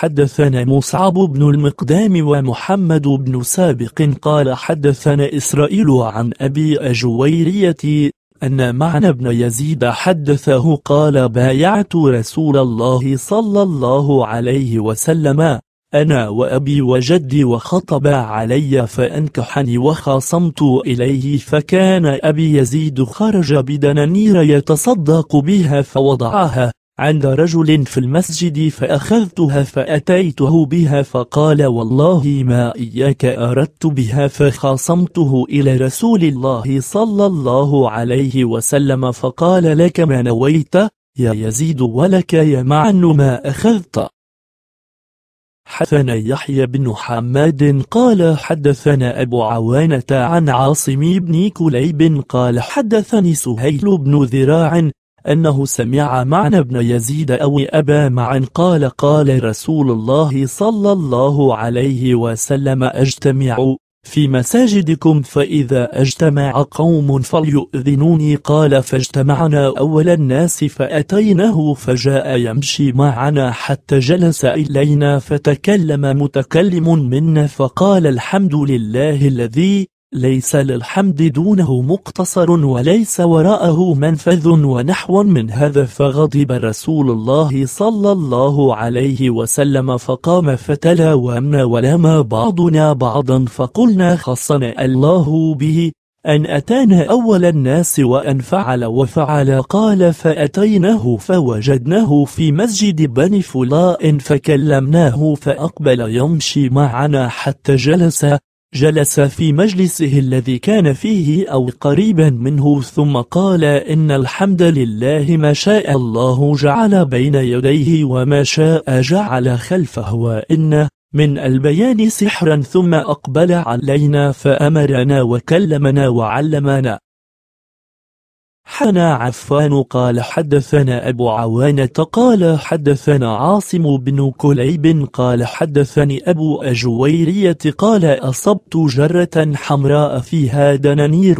حدثنا مصعب بن المقدام ومحمد بن سابق قال حدثنا إسرائيل عن أبي أجويرية أن معنى بن يزيد حدثه قال بايعت رسول الله صلى الله عليه وسلم أنا وأبي وجدي وخطب علي فأنكحني وخاصمت إليه فكان أبي يزيد خرج بدنانير يتصدق بها فوضعها عند رجل في المسجد فأخذتها فأتيته بها فقال والله ما إياك أردت بها فخاصمته إلى رسول الله صلى الله عليه وسلم فقال لك ما نويت يا يزيد ولك يا معن ما أخذت حدثنا يحيى بن حماد قال حدثنا أبو عوانة عن عاصم بن كليب قال حدثني سهيل بن ذراع أنه سمع معنى ابن يزيد أو أبا معن قال قال رسول الله صلى الله عليه وسلم اجتمعوا في مساجدكم فإذا أجتمع قوم فليؤذنوني قال فاجتمعنا أول الناس فأتيناه فجاء يمشي معنا حتى جلس إلينا فتكلم متكلم منا فقال الحمد لله الذي ليس للحمد دونه مقتصر وليس وراءه منفذ ونحو من هذا فغضب رسول الله صلى الله عليه وسلم فقام فتلاومنا ولما بعضنا بعضا فقلنا خصنا الله به أن أتانا أول الناس وأن فعل وفعل قال فأتيناه فوجدناه في مسجد بني فلاء فكلمناه فأقبل يمشي معنا حتى جلس جلس في مجلسه الذي كان فيه أو قريبا منه ثم قال إن الحمد لله ما شاء الله جعل بين يديه وما شاء جعل خلفه وإن من البيان سحرا ثم أقبل علينا فأمرنا وكلمنا وعلمنا حنا عفان قال حدثنا أبو عوانة قال حدثنا عاصم بن كليب قال حدثني أبو أجويرية قال أصبت جرة حمراء فيها دنانير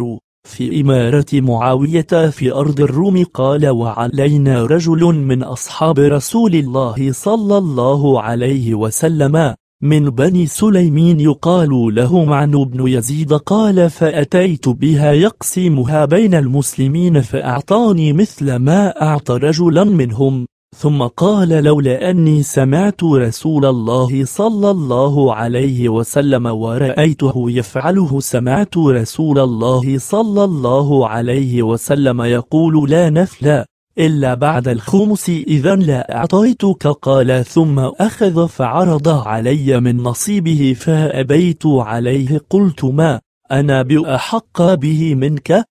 في إمارة معاوية في أرض الروم قال وعلينا رجل من أصحاب رسول الله صلى الله عليه وسلم من بني سليمين يقال له معن بن يزيد قال فأتيت بها يقسمها بين المسلمين فأعطاني مثل ما أعطى رجلا منهم ثم قال لولا أني سمعت رسول الله صلى الله عليه وسلم ورأيته يفعله سمعت رسول الله صلى الله عليه وسلم يقول لا نفلا إلا بعد الخمس إذا لا أعطيتك قال ثم أخذ فعرض علي من نصيبه فأبيت عليه قلت ما أنا بأحق به منك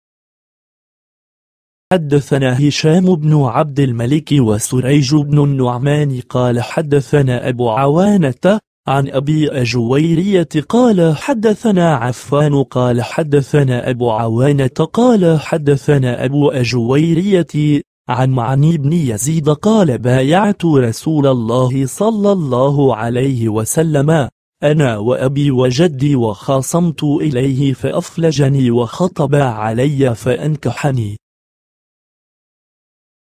حدثنا هشام بن عبد الملك وسريج بن النعمان قال حدثنا أبو عوانة عن أبي أجويرية قال حدثنا عفان قال حدثنا أبو عوانة قال حدثنا أبو أجويرية عن معني بن يزيد قال بايعت رسول الله صلى الله عليه وسلم أنا وأبي وجدي وخاصمت إليه فأفلجني وخطب علي فأنكحني